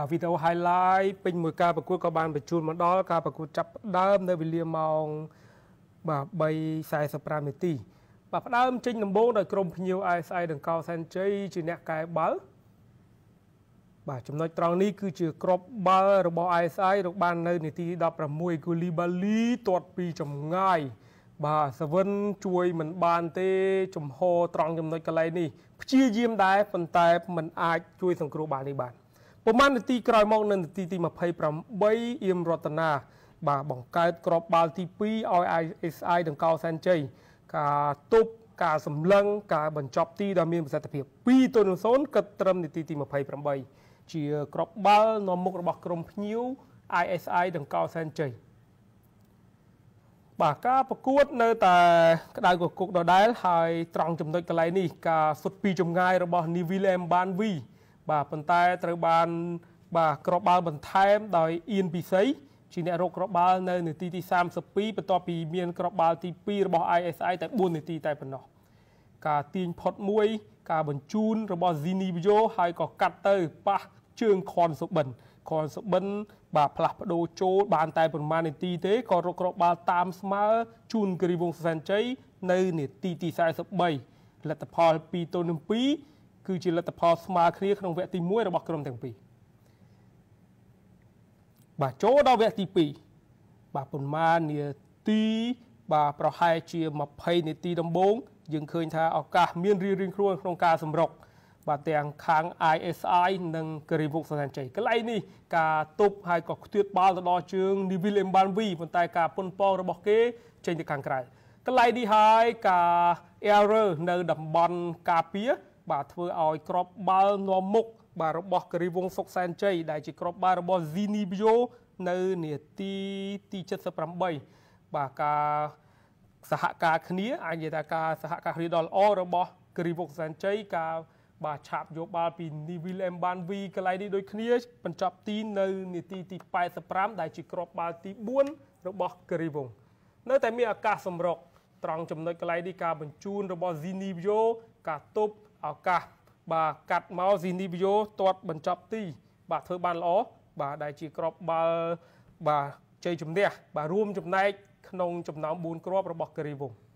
បាទវីដេអូ highlight ពេញមួយការប្រកួតក៏បានបញ្ជូនមកដល់ការប្រកួតចាប់ដើមនៅវេលាម៉ោងបាទ3:45នាទីបាទផ្ដើមចេញដំបូងដោយក្រុមភ្ញៀវ ISI ដង្កោសែនជ័យជាអ្នកកែបាល់បាទចំណុចត្រង់នេះគឺជាក្របបាល់របស់ ISI រកបាននៅនាទី16គូលីបាលីទាត់ពីចម្ងាយបាទសាវិនជួយមិនបានទេ ចំហត្រង់ចំណុចកន្លែងនេះព្យាយាមដែរប៉ុន្តែមិនអាចជួយសង្គ្រោះបាននេះបាន។ប្រហែលនាទីក្រោយមកនៅនាទីទី28អៀមរតនាបាទបង្កើតក្របបាល់ទី2ឲ្យ ISI ដង្កោសែនជ័យការទប់ការសម្លឹងការបញ្ចប់ទីដ៏មានប្រសិទ្ធភាព2ទៅ0គិតត្រឹមនាទីទី28ជាក្របបាល់នាំមុខរបស់ក្រុមភ្ញៀវ ISI ដង្កោសែនជ័យបាទការប្រកួតនៅតែ ក្តៅកគុកដដែលហើយត្រង់ចំណុចកន្លែងនេះការសុទ្ធពីចម្ងាយរបស់ Nivile Mbanvi បាទប៉ុន្តែត្រូវបាន បាទក្របបាល់បន្ថែមដោយអៀនពិសីជាអ្នករកក្របបាល់នៅនាទីទី32បន្ទាប់ពី មានក្របបាល់ទី2របស់ ISI តែ4នាទីតែប៉ុណ្ណោះការទាញផុតមួយ ការបញ្ជូន របស់ Zinibio ហើយក៏កាត់ទៅប៉ះជើងខនសុបិនខនសុបិន បាទផ្លាស់ប្ដូរចូលបានតែប្រមាណនាទីទេក៏រកក្របបាល់តាមស្មើជូនគិរីវង្សសែនជ័យនៅនាទីទី43លទ្ធផល2ទល់នឹង2គឺជាលទ្ធផលស្មើគ្នាក្នុងវគ្គទី1របស់ក្រុមទាំងពីរបាទចូលដល់វគ្គទី2បាទប្រមាណនាទី បាទប្រហែលជា20នាទីដំបូងយើងឃើញថាឱកាសមានរៀងរៀងខ្លួនក្នុងការសម្រុកបាទទាំងខាង ISI និងកេរីមុខសន្តានជ័យកន្លែងនេះការទប់ហើយក៏ខ្ទាតបាល់ទៅដល់ជើង Neville Mbanvi ប៉ុន្តែការប៉ុនប៉ងរបស់គេ ចេញទៅខាងក្រៅកន្លែងនេះហើយការ error នៅតំបន់ការពារបាទធ្វើឲ្យក្របបាល់នាំមុខបាទរបស់កេរីវងសុកសែនជ័យដែលជាក្របបាល់របស់ Zinibio នៅនាទីទី78បាទការសហការគ្នាអាចនិយាយថាការសហការគ្នាដ៏ល្អរបស់កេរីវងសែនជ័យការបាទឆាប់យកបាល់ពី Nivil Mbanvi កន្លែងនេះដូចគ្នាបញ្ចប់ទីនៅនាទីទី85ដែលជាក្របបាល់ទី4របស់កេរីវង នៅតែមានឱកាសសម្រុកត្រង់ចំណុចកន្លែងនេះការបញ្ជូនរបស់ Zinivio កាសទប់ឱកាសបាទកាត់មកស៊ីនីវីយ៉ូទាត់បញ្ចប់ទី បាទធ្វើបានល្អបាទដែលជាក្របបាល់បាទជ័យជំនះបាទរួមចំណែកក្នុងចំណោម4គ្រាប់របស់កេរីវង្ស